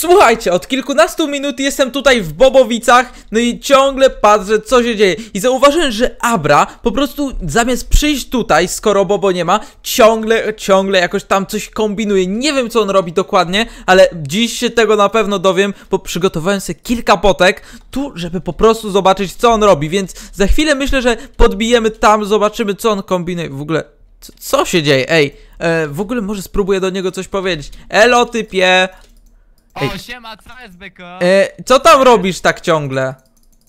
Słuchajcie, od kilkunastu minut jestem tutaj w Bobowicach, no i ciągle patrzę co się dzieje i zauważyłem, że Abra po prostu zamiast przyjść tutaj, skoro Bobo nie ma, ciągle, ciągle jakoś tam coś kombinuje. Nie wiem co on robi dokładnie, ale dziś się tego na pewno dowiem, bo przygotowałem sobie kilka potek tu, żeby po prostu zobaczyć co on robi, więc za chwilę myślę, że podbijemy tam, zobaczymy co on kombinuje. W ogóle co, co się dzieje? Ej, e, w ogóle może spróbuję do niego coś powiedzieć. Elo typie, Ej. O, siema, co jest, byko? E, co tam robisz tak ciągle?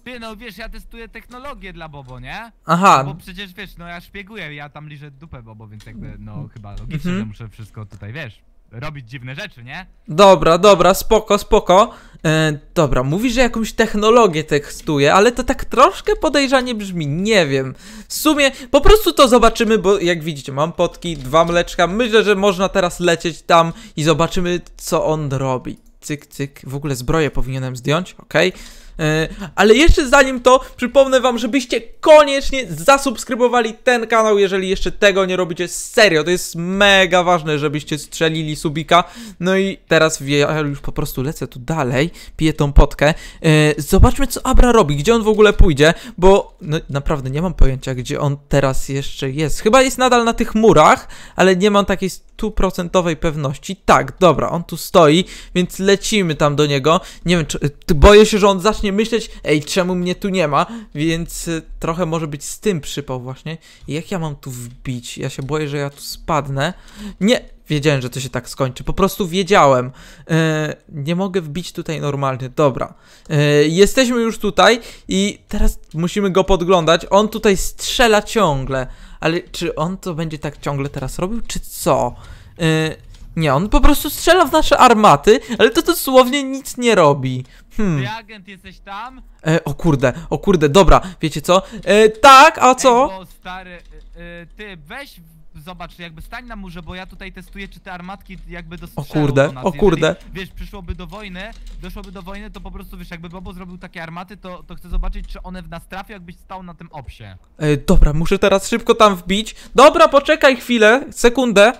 Ty, no wiesz, ja testuję technologię dla Bobo, nie? Aha. No, bo przecież wiesz, no ja szpieguję, ja tam liżę dupę Bobo, więc jakby, no mhm. chyba logicznie, mhm. muszę wszystko tutaj, wiesz, robić dziwne rzeczy, nie? Dobra, dobra, spoko, spoko. E, dobra, mówisz, że jakąś technologię testuje, ale to tak troszkę podejrzanie brzmi, nie wiem. W sumie po prostu to zobaczymy, bo jak widzicie, mam potki, dwa mleczka. Myślę, że można teraz lecieć tam i zobaczymy, co on robi cyk, cyk, w ogóle zbroję powinienem zdjąć, ok? E, ale jeszcze zanim to, przypomnę wam, żebyście koniecznie zasubskrybowali ten kanał, jeżeli jeszcze tego nie robicie. Serio, to jest mega ważne, żebyście strzelili subika. No i teraz wie, ja już po prostu lecę tu dalej, piję tą potkę. E, zobaczmy, co Abra robi, gdzie on w ogóle pójdzie, bo no, naprawdę nie mam pojęcia, gdzie on teraz jeszcze jest. Chyba jest nadal na tych murach, ale nie mam takiej 100% pewności, tak, dobra, on tu stoi, więc lecimy tam do niego. Nie wiem, czy, boję się, że on zacznie myśleć, ej, czemu mnie tu nie ma, więc y, trochę może być z tym przypał właśnie. Jak ja mam tu wbić? Ja się boję, że ja tu spadnę. Nie, wiedziałem, że to się tak skończy. Po prostu wiedziałem. E, nie mogę wbić tutaj normalnie. Dobra. E, jesteśmy już tutaj i teraz musimy go podglądać. On tutaj strzela ciągle ale czy on to będzie tak ciągle teraz robił, czy co? Yy, nie, on po prostu strzela w nasze armaty, ale to dosłownie nic nie robi. Hmm. Ty agent jesteś tam? E, o kurde, o kurde, dobra, wiecie co? E, tak, a co? Ej, bo stary, e, ty weź zobacz, jakby stań na murze, bo ja tutaj testuję, czy te armatki jakby dostrzelą O kurde, do nas. o kurde. Jeżeli, wiesz, przyszłoby do wojny, doszłoby do wojny, to po prostu, wiesz, jakby Bobo zrobił takie armaty, to, to chcę zobaczyć, czy one w nas trafią, jakbyś stał na tym opsie. Ej, dobra, muszę teraz szybko tam wbić. Dobra, poczekaj chwilę, sekundę.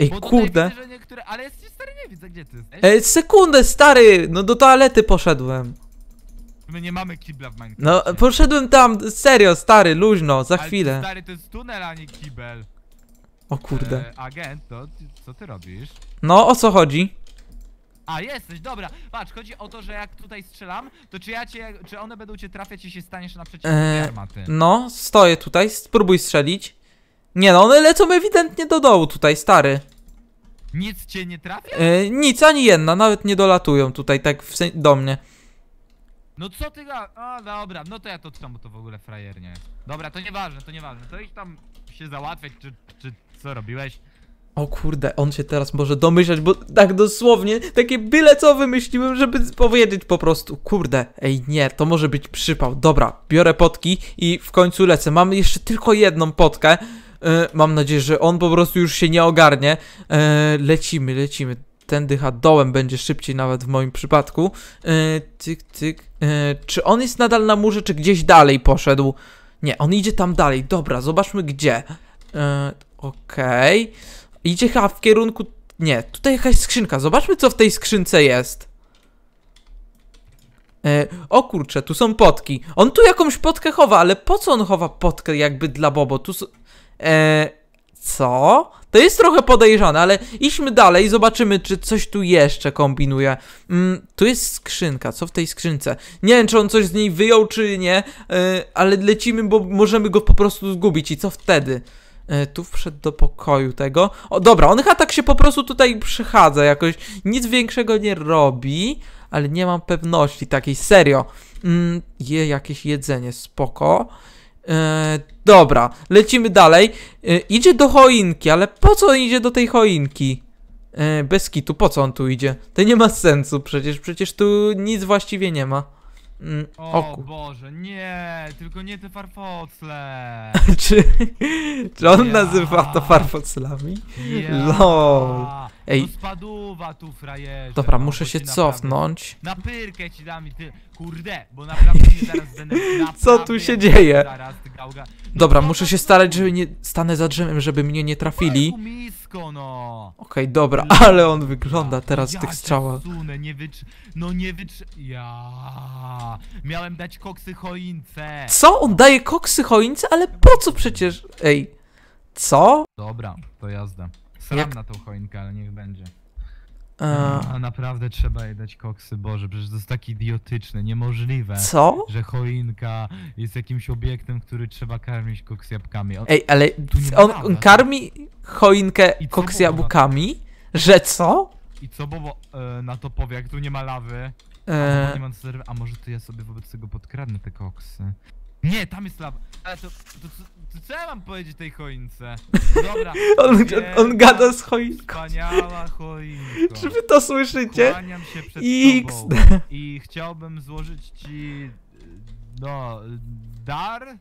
Ej, bo kurde. Widzę, niektóre... Ale stary nie widzę, gdzie ty jesteś? Ej, sekundę, stary, no do toalety poszedłem. My nie mamy kibla w Minecraft. No, poszedłem tam, serio, stary, luźno, za Ale chwilę. Stary, to jest tunel, a nie kibel. O kurde. E, agent, to co ty robisz? No, o co chodzi? A, jesteś, dobra. Patrz, chodzi o to, że jak tutaj strzelam, to czy ja cię, czy one będą cię trafiać, jeśli staniesz naprzeciwko eee, armaty? No, stoję tutaj, spróbuj strzelić. Nie no, one lecą ewidentnie do dołu tutaj, stary. Nic cię nie trafia? E, nic, ani jedna, nawet nie dolatują tutaj tak w, do mnie. No co ty ga... A, dobra, no to ja to trzymam, bo to w ogóle frajernie. Dobra, to nieważne, to nieważne, to ich tam się załatwiać, czy, czy co robiłeś? O kurde, on się teraz może domyślać, bo tak dosłownie, takie byle co wymyśliłem, żeby powiedzieć po prostu, kurde, ej nie, to może być przypał, dobra, biorę potki i w końcu lecę, mam jeszcze tylko jedną potkę, e, mam nadzieję, że on po prostu już się nie ogarnie, e, lecimy, lecimy, ten dycha dołem będzie szybciej nawet w moim przypadku, yy, tyk, tyk, czy on jest nadal na murze, czy gdzieś dalej poszedł, nie, on idzie tam dalej, dobra, zobaczmy gdzie, Okej. Okay. Idzie chyba w kierunku... Nie, tutaj jakaś skrzynka. Zobaczmy, co w tej skrzynce jest. E, o kurczę, tu są potki. On tu jakąś potkę chowa, ale po co on chowa potkę jakby dla Bobo? Tu są... e, Co? To jest trochę podejrzane, ale idźmy dalej, zobaczymy, czy coś tu jeszcze kombinuje. Mm, tu jest skrzynka, co w tej skrzynce? Nie wiem, czy on coś z niej wyjął, czy nie, e, ale lecimy, bo możemy go po prostu zgubić i co wtedy? E, tu wszedł do pokoju tego. O, dobra, on chyba tak się po prostu tutaj przechadza jakoś. Nic większego nie robi, ale nie mam pewności takiej, serio. Mm, je jakieś jedzenie, spoko. E, dobra, lecimy dalej. E, idzie do choinki, ale po co on idzie do tej choinki? E, bez kitu, po co on tu idzie? To nie ma sensu przecież, przecież tu nic właściwie nie ma. Mm, o, Boże, nie, tylko nie te farfocle. czy, czy on ja. nazywa to farfoclami? Ja. LOL. Ej. No tu frajerze. Dobra, no, muszę się cofnąć. na pyrkę ci dam i ty, kurde, bo naprawdę zaraz Co tu się dzieje? No dobra, muszę się starać, żeby nie... Stanę za drzewem, żeby mnie nie trafili. No. Okej, okay, dobra, ale on wygląda teraz w tych strzałach. No nie wytrzy... Ja... Miałem dać koksy choince. Co? On daje koksy choince? Ale po co przecież? Ej, co? Dobra, to jazda. Sram Jak? na tą choinkę, ale niech będzie. A... A naprawdę trzeba jej dać koksy, Boże, przecież to jest tak idiotyczne, niemożliwe. Co? Że choinka jest jakimś obiektem, który trzeba karmić koksjabkami. O, Ej, ale on, on, karmi choinkę koksjabłkami? Że co? I co Bobo e, na to powie, jak tu nie ma lawy? E... A, nie mam A może to ja sobie wobec tego podkradnę te koksy? Nie, tam jest lawa. Ale to, to, co- to co ja mam powiedzieć tej choince? Dobra. On, on gada z choinką. Wspaniała choinka. Czy wy to słyszycie? Kłaniam się przed X. tobą i chciałbym złożyć ci no, dar y,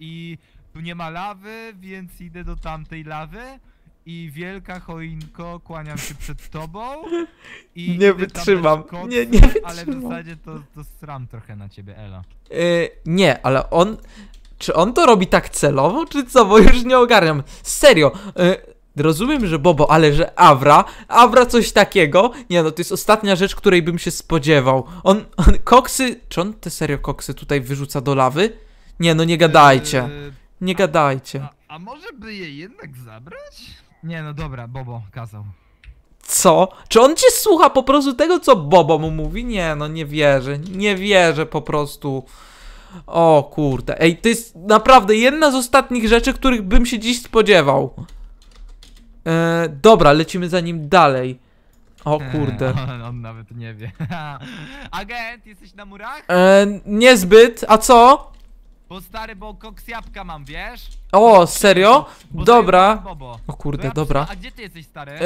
i tu nie ma lawy, więc idę do tamtej lawy i wielka choinko, kłaniam się przed tobą i... Nie wytrzymam, kocy, nie, nie wytrzymam. Ale w zasadzie to, to sram trochę na ciebie, Ela. Yy, e, nie, ale on... Czy on to robi tak celowo, czy co? Bo już nie ogarniam. Serio, yy, Rozumiem, że Bobo, ale że Avra, Avra coś takiego? Nie no, to jest ostatnia rzecz, której bym się spodziewał. On, on koksy, czy on te serio koksy tutaj wyrzuca do lawy? Nie no, nie gadajcie. E, nie gadajcie. A, a, a może by je jednak zabrać? Nie no dobra, Bobo kazał. Co? Czy on cię słucha po prostu tego, co Bobo mu mówi? Nie, no nie wierzę, nie wierzę po prostu. O kurde, ej, to jest naprawdę jedna z ostatnich rzeczy, których bym się dziś spodziewał. E, dobra, lecimy za nim dalej. O e, kurde. on, on nawet nie wie. Agent, jesteś na murach? E, niezbyt, a co? Bo stary, bo koks jabłka mam, wiesz? O, serio? Dobra. O kurde, dobra. A gdzie ty jesteś, stary? E,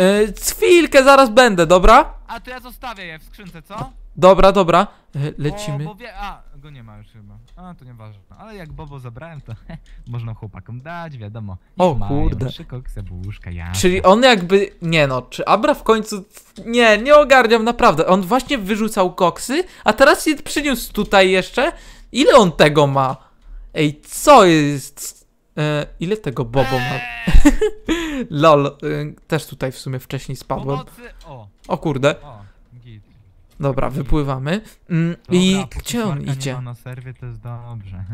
chwilkę, zaraz będę, dobra? A to ja zostawię je w skrzynce, co? Dobra, dobra. E, lecimy. Bo, bo wie... A, go nie ma już chyba. A, to nieważne. Ale jak Bobo zabrałem, to można chłopakom dać, wiadomo. O, mają kurde. Trzy kokse, ja. Czyli on jakby, nie no, czy Abra w końcu, nie, nie ogarniam naprawdę, on właśnie wyrzucał koksy, a teraz je przyniósł tutaj jeszcze, ile on tego ma? Ej, co jest? E, ile tego Bobo ma? Lol, e, też tutaj w sumie wcześniej spadłem. O, kurde. Dobra, wypływamy. Mm, Dobra, I gdzie on idzie? Nie, na serwie, to jest dobrze.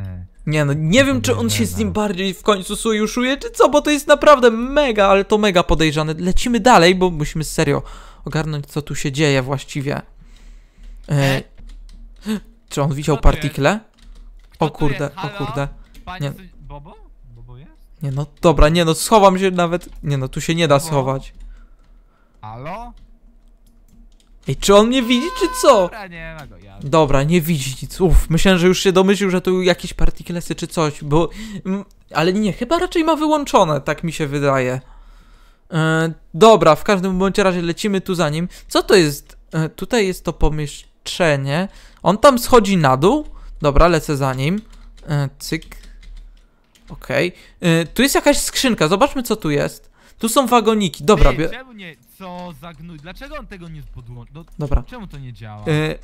nie no, nie wiem czy on się z nim bardziej w końcu sojuszuje, czy co, bo to jest naprawdę mega, ale to mega podejrzane. Lecimy dalej, bo musimy serio ogarnąć co tu się dzieje właściwie. E... e? Czy on widział partikle? O kurde, o kurde. Nie. Bobo? Bobo jest? Nie no, dobra, nie no, schowam się nawet. Nie no, tu się nie da schować. Halo? Ej, czy on mnie widzi, czy co? Dobra, nie, ma go, ja... Dobra, nie widzi nic. Uff, myślałem, że już się domyślił, że tu jakieś partiklesy czy coś, bo... Ale nie, chyba raczej ma wyłączone, tak mi się wydaje. E, dobra, w każdym bądź razie lecimy tu za nim. Co to jest? E, tutaj jest to pomieszczenie. On tam schodzi na dół? Dobra, lecę za nim. E, cyk. Okej. Okay. E, tu jest jakaś skrzynka, zobaczmy co tu jest. Tu są wagoniki, dobra. Ty, czemu nie? Co za gnój? Dlaczego on tego nie podłączył? No, dobra. Czemu to nie działa? E,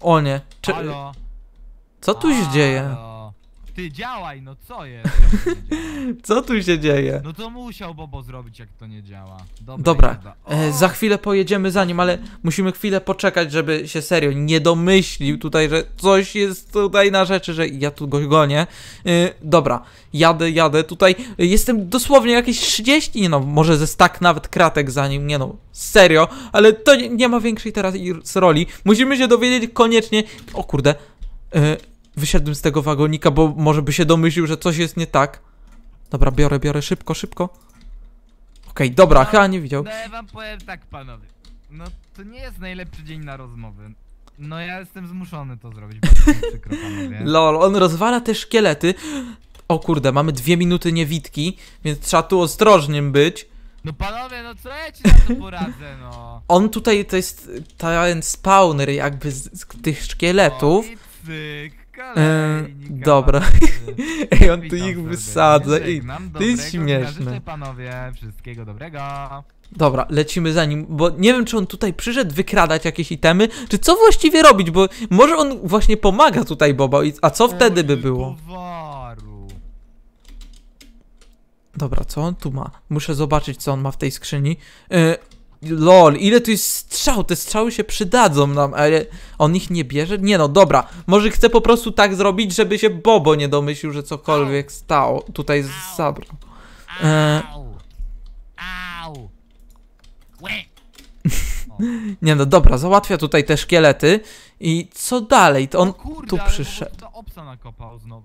o nie. Halo? Co tu się dzieje? Ty działaj, no co jest? Co tu się dzieje? No to musiał Bobo zrobić, jak to nie działa. Dobra. Dobra. E, za chwilę pojedziemy za nim, ale musimy chwilę poczekać, żeby się serio nie domyślił tutaj, że coś jest tutaj na rzeczy, że ja tu go gonię. E, dobra, jadę, jadę. Tutaj jestem dosłownie jakieś 30, nie no, może ze stak nawet kratek za nim, nie no, serio, ale to nie, nie ma większej teraz roli. Musimy się dowiedzieć koniecznie. O kurde. E, Wysiadłem z tego wagonika, bo może by się domyślił, że coś jest nie tak. Dobra, biorę, biorę, szybko, szybko. Okej, okay, dobra, chyba nie widział. No ja wam powiem tak, panowie. No to nie jest najlepszy dzień na rozmowy. No ja jestem zmuszony to zrobić, bo przykro panowie. Lol, on rozwala te szkielety. O kurde, mamy dwie minuty niewidki, więc trzeba tu ostrożnym być. No panowie, no co ja ci na to poradzę, no? On tutaj, to jest ten spawner jakby z, z tych szkieletów. O, no E, dobra. E, Ej, on tu ich wysadza i to jest śmieszne. panowie, wszystkiego dobrego. Dobra, lecimy za nim, bo nie wiem, czy on tutaj przyszedł wykradać jakieś itemy, czy co właściwie robić, bo może on właśnie pomaga tutaj Boba, a co wtedy by było? Dobra, co on tu ma? Muszę zobaczyć, co on ma w tej skrzyni. Yy, Lol, ile tu jest strzał? Te strzały się przydadzą nam, ale on ich nie bierze? Nie no, dobra. Może chce po prostu tak zrobić, żeby się Bobo nie domyślił, że cokolwiek stało. Tutaj zabrał. E... nie no, dobra, załatwia tutaj te szkielety. I co dalej? To on no kurde, tu przyszedł.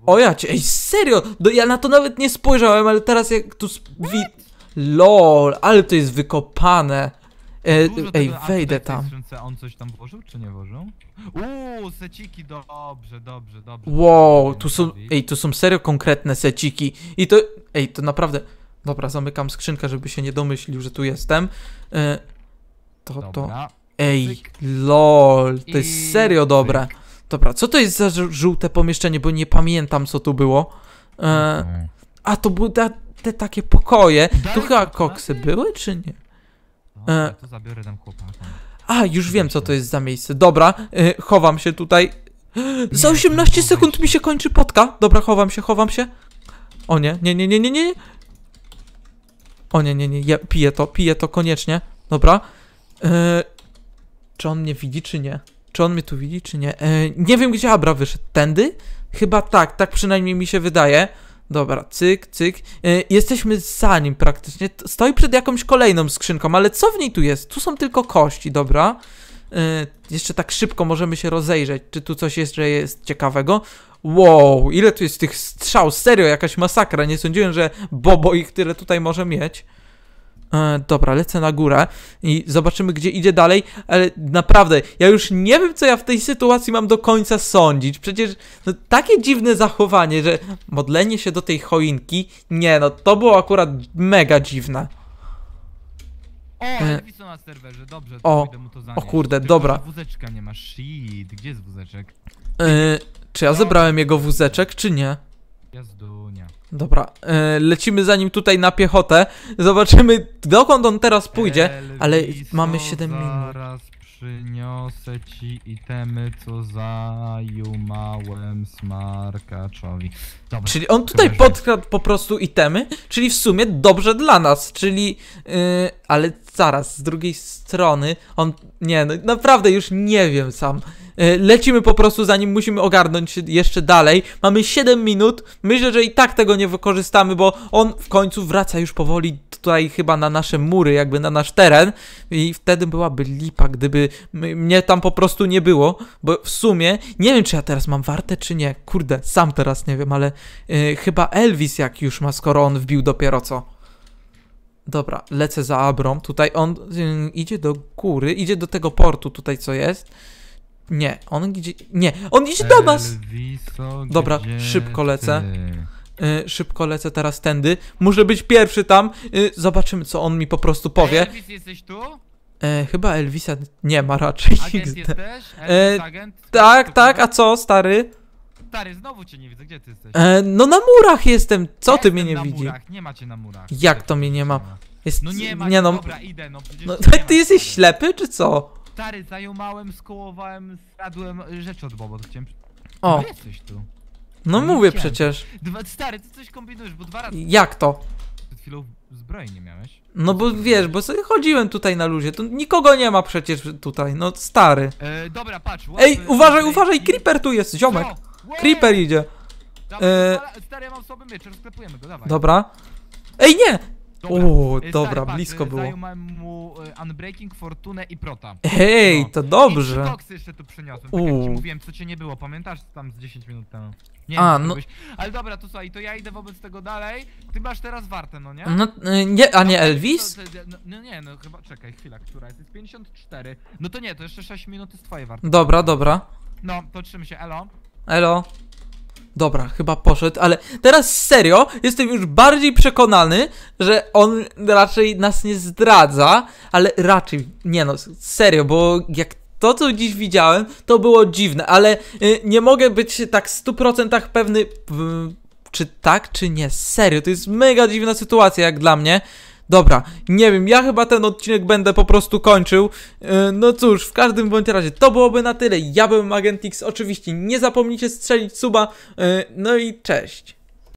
O ja cię, ej serio, ja na to nawet nie spojrzałem, ale teraz jak tu... Wi LOL, ale to jest wykopane. E, ej, wejdę tam. on coś tam włożył, czy nie włożył? Uuu, seciki, dobrze, dobrze, dobrze. Wow, tu są, ej, tu są serio konkretne seciki. I to, ej, to naprawdę... Dobra, zamykam skrzynkę, żeby się nie domyślił, że tu jestem. E, to, to... Ej, lol, to jest serio dobre. Dobra, co to jest za żółte pomieszczenie, bo nie pamiętam, co tu było. E, mhm. a, to były te, takie pokoje. Tu chyba koksy były, czy nie? e... to zabiorę tam chłopaka. A, już wiem co to jest za miejsce. Dobra, e, chowam się tutaj. Za 18 sekund mi się kończy potka. Dobra, chowam się, chowam się. O nie, nie, nie, nie, nie, nie. O nie, nie, nie, ja piję to, piję to koniecznie. Dobra. E, czy on mnie widzi, czy nie? Czy on mnie tu widzi, czy nie? E, nie wiem, gdzie Abra wyszedł. Tędy? Chyba tak, tak przynajmniej mi się wydaje. Dobra, cyk, cyk. E, jesteśmy za nim praktycznie. Stoi przed jakąś kolejną skrzynką, ale co w niej tu jest? Tu są tylko kości, dobra. E, jeszcze tak szybko możemy się rozejrzeć, czy tu coś jeszcze jest ciekawego. Wow, ile tu jest tych strzał, serio, jakaś masakra. Nie sądziłem, że Bobo ich tyle tutaj może mieć. E, dobra, lecę na górę i zobaczymy, gdzie idzie dalej, ale naprawdę, ja już nie wiem, co ja w tej sytuacji mam do końca sądzić. Przecież no, takie dziwne zachowanie, że modlenie się do tej choinki, nie no, to było akurat mega dziwne. E. E. O, na serwerze, dobrze, to o, mu to O kurde, Tylko dobra. Wózeczka nie ma, shit, gdzie jest wózeczek? czy ja zebrałem jego wózeczek, czy nie? Jazdu. Dobra, e, lecimy za nim tutaj na piechotę. Zobaczymy dokąd on teraz pójdzie, ale mamy 7 minut. Zaraz przyniosę ci itemy, co zajumałem smarkaczowi. Dobra, czyli on tutaj podkradł po prostu itemy, czyli w sumie dobrze dla nas, czyli... Yy, ale zaraz, z drugiej strony, on, nie, no, naprawdę już nie wiem sam. E, lecimy po prostu, zanim musimy ogarnąć jeszcze dalej. Mamy 7 minut, myślę, że i tak tego nie wykorzystamy, bo on w końcu wraca już powoli tutaj chyba na nasze mury, jakby na nasz teren i wtedy byłaby lipa, gdyby mnie tam po prostu nie było, bo w sumie, nie wiem czy ja teraz mam wartę czy nie, kurde, sam teraz nie wiem, ale yy, chyba Elvis jak już ma, skoro on wbił dopiero co. Dobra, lecę za Abrom. Tutaj on y, idzie do góry, idzie do tego portu tutaj, co jest. Nie, on idzie... Nie, on idzie do nas! Elviso, Dobra, szybko lecę. Y, szybko lecę teraz tędy. Muszę być pierwszy tam. Y, zobaczymy, co on mi po prostu powie. Elvis, jesteś tu? E, chyba Elvisa nie ma raczej. Agent e, Elvis, E, agent? Tak, tak, a co, stary? stary, znowu cię nie widzę, gdzie ty jesteś? E, no na murach jestem, co ja ty mnie nie na Murach. Nie macie na murach. Jak to mnie nie ma? Jest... No nie ma, nie, no... dobra, idę, no, no Ty, jesteś ślepy, czy co? Stary, zajumałem, skołowałem, skradłem y, rzeczy od Bobo, chciałem... O. No jesteś tu. No, no mówię przecież. Dwa, stary, ty coś kombinujesz, bo dwa razy... Jak to? Przed chwilą zbroi nie miałeś. No bo wiesz, bo sobie chodziłem tutaj na luzie, tu nikogo nie ma przecież tutaj, no stary. E, dobra, patrz. Ej, uważaj, uważaj, creeper tu jest, ziomek. Co? Creeper idzie. E, dobra, Ej, nie! Dobra. O, e, dobra, Stary, blisko patrz, było. Zająłem mu e, Unbreaking, Fortunę i Prota. Hej, no. to dobrze. I koksy jeszcze tu przyniosłem, tak jak ci mówiłem, co cię nie było, pamiętasz tam z 10 minut temu? Nie a, wiem, no. Ale dobra, to słuchaj, to ja idę wobec tego dalej, ty masz teraz wartę, no nie? No, nie, a nie no, Elvis? No, no, no nie, no chyba, czekaj, chwila, która jest? Jest 54. No to nie, to jeszcze 6 minut jest twoje warte. Dobra, dobra. No, to trzymaj się, elo. Elo. Dobra, chyba poszedł, ale teraz serio jestem już bardziej przekonany, że on raczej nas nie zdradza, ale raczej, nie no, serio, bo jak to, co dziś widziałem, to było dziwne, ale y, nie mogę być tak 100% pewny, y, czy tak, czy nie. Serio, to jest mega dziwna sytuacja, jak dla mnie. Dobra, nie wiem, ja chyba ten odcinek będę po prostu kończył. E, no cóż, w każdym bądź razie to byłoby na tyle. Ja byłem Agentix, oczywiście nie zapomnijcie strzelić suba. E, no i cześć.